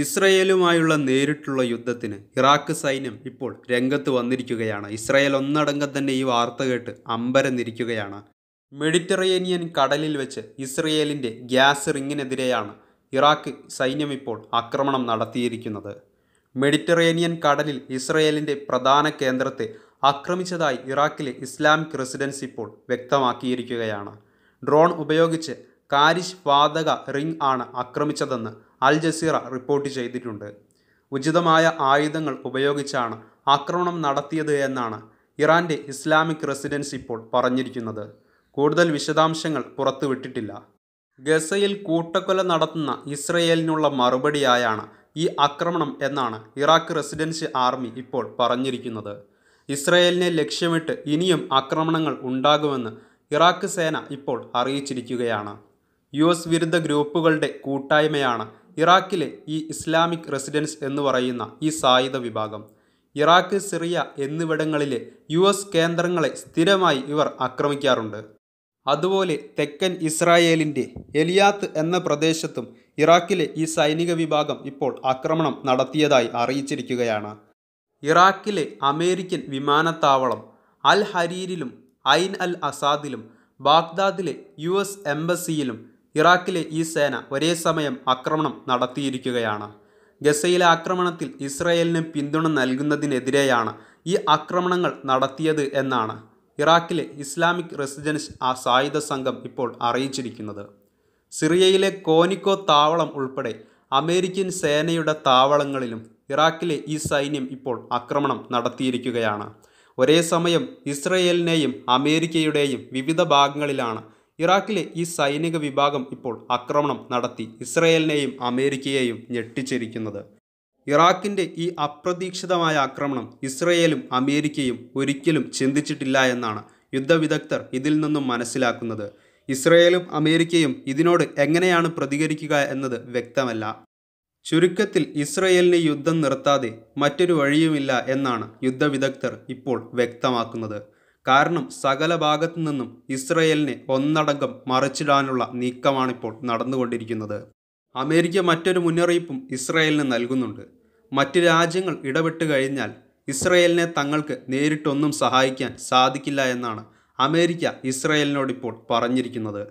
ഇസ്രയേലുമായുള്ള നേരിട്ടുള്ള യുദ്ധത്തിന് ഇറാഖ് സൈന്യം ഇപ്പോൾ രംഗത്ത് വന്നിരിക്കുകയാണ് ഇസ്രയേൽ ഒന്നടങ്കം തന്നെ ഈ വാർത്ത കേട്ട് അമ്പരന്നിരിക്കുകയാണ് മെഡിറ്ററേനിയൻ കടലിൽ വെച്ച് ഇസ്രയേലിൻ്റെ ഗ്യാസ് റിങ്ങിനെതിരെയാണ് ഇറാഖ് സൈന്യം ഇപ്പോൾ ആക്രമണം നടത്തിയിരിക്കുന്നത് മെഡിറ്ററേനിയൻ കടലിൽ ഇസ്രയേലിൻ്റെ പ്രധാന കേന്ദ്രത്തെ ആക്രമിച്ചതായി ഇറാഖിലെ ഇസ്ലാമിക് റെസിഡൻസ് ഇപ്പോൾ വ്യക്തമാക്കിയിരിക്കുകയാണ് ഡ്രോൺ ഉപയോഗിച്ച് കാരിഷ് വാതക റിംഗ് ആണ് ആക്രമിച്ചതെന്ന് അൽ ജസീറ റിപ്പോർട്ട് ചെയ്തിട്ടുണ്ട് ഉചിതമായ ആയുധങ്ങൾ ഉപയോഗിച്ചാണ് ആക്രമണം നടത്തിയത് എന്നാണ് ഇറാൻ്റെ ഇസ്ലാമിക് റെസിഡൻസ് ഇപ്പോൾ പറഞ്ഞിരിക്കുന്നത് കൂടുതൽ വിശദാംശങ്ങൾ പുറത്തുവിട്ടിട്ടില്ല ഗസയിൽ കൂട്ടക്കൊല നടത്തുന്ന ഇസ്രയേലിനുള്ള മറുപടിയായാണ് ഈ ആക്രമണം എന്നാണ് ഇറാഖ് റെസിഡൻസ് ആർമി ഇപ്പോൾ പറഞ്ഞിരിക്കുന്നത് ഇസ്രയേലിനെ ലക്ഷ്യമിട്ട് ഇനിയും ആക്രമണങ്ങൾ ഉണ്ടാകുമെന്ന് ഇറാഖ് സേന ഇപ്പോൾ അറിയിച്ചിരിക്കുകയാണ് യു എസ് വിരുദ്ധ ഗ്രൂപ്പുകളുടെ കൂട്ടായ്മയാണ് ഇറാഖിലെ ഈ ഇസ്ലാമിക് റെസിഡൻസ് എന്ന് പറയുന്ന ഈ സായുധ വിഭാഗം ഇറാഖ് സിറിയ എന്നിവിടങ്ങളിലെ യു എസ് കേന്ദ്രങ്ങളെ സ്ഥിരമായി ഇവർ ആക്രമിക്കാറുണ്ട് അതുപോലെ തെക്കൻ ഇസ്രായേലിൻ്റെ എലിയാത്ത് എന്ന പ്രദേശത്തും ഇറാഖിലെ ഈ സൈനിക വിഭാഗം ഇപ്പോൾ ആക്രമണം നടത്തിയതായി അറിയിച്ചിരിക്കുകയാണ് ഇറാഖിലെ അമേരിക്കൻ വിമാനത്താവളം അൽ ഹരീരിലും ഐൻ അൽ അസാദിലും ബാഗ്ദാദിലെ യു എസ് എംബസിയിലും ഇറാഖിലെ ഈ സേന ഒരേ സമയം ആക്രമണം നടത്തിയിരിക്കുകയാണ് ഗസയിലെ ആക്രമണത്തിൽ ഇസ്രയേലിന് പിന്തുണ നൽകുന്നതിനെതിരെയാണ് ഈ ആക്രമണങ്ങൾ നടത്തിയത് എന്നാണ് ഇറാഖിലെ ഇസ്ലാമിക് റെസിഡൻസ് ആ സായുധ സംഘം ഇപ്പോൾ അറിയിച്ചിരിക്കുന്നത് സിറിയയിലെ കോനിക്കോ താവളം ഉൾപ്പെടെ അമേരിക്കൻ സേനയുടെ താവളങ്ങളിലും ഇറാഖിലെ ഈ സൈന്യം ഇപ്പോൾ ആക്രമണം നടത്തിയിരിക്കുകയാണ് ഒരേ സമയം ഇസ്രയേലിനെയും അമേരിക്കയുടെയും വിവിധ ഭാഗങ്ങളിലാണ് ഇറാഖിലെ ഈ സൈനിക വിഭാഗം ഇപ്പോൾ ആക്രമണം നടത്തി ഇസ്രയേലിനെയും അമേരിക്കയെയും ഞെട്ടിച്ചിരിക്കുന്നത് ഇറാഖിൻ്റെ ഈ അപ്രതീക്ഷിതമായ ആക്രമണം ഇസ്രയേലും അമേരിക്കയും ഒരിക്കലും ചിന്തിച്ചിട്ടില്ല എന്നാണ് യുദ്ധവിദഗ്ധർ ഇതിൽ നിന്നും മനസ്സിലാക്കുന്നത് ഇസ്രയേലും അമേരിക്കയും ഇതിനോട് എങ്ങനെയാണ് പ്രതികരിക്കുക എന്നത് വ്യക്തമല്ല ചുരുക്കത്തിൽ ഇസ്രയേലിന് യുദ്ധം നിർത്താതെ മറ്റൊരു വഴിയുമില്ല എന്നാണ് യുദ്ധവിദഗ്ധർ ഇപ്പോൾ വ്യക്തമാക്കുന്നത് കാരണം സകല ഭാഗത്തു നിന്നും ഇസ്രയേലിനെ ഒന്നടങ്കം മറിച്ചിടാനുള്ള നീക്കമാണിപ്പോൾ നടന്നുകൊണ്ടിരിക്കുന്നത് അമേരിക്ക മറ്റൊരു മുന്നറിയിപ്പും ഇസ്രയേലിന് നൽകുന്നുണ്ട് മറ്റ് രാജ്യങ്ങൾ ഇടപെട്ട് കഴിഞ്ഞാൽ ഇസ്രയേലിനെ തങ്ങൾക്ക് നേരിട്ടൊന്നും സഹായിക്കാൻ സാധിക്കില്ല എന്നാണ് അമേരിക്ക ഇസ്രയേലിനോടിപ്പോൾ പറഞ്ഞിരിക്കുന്നത്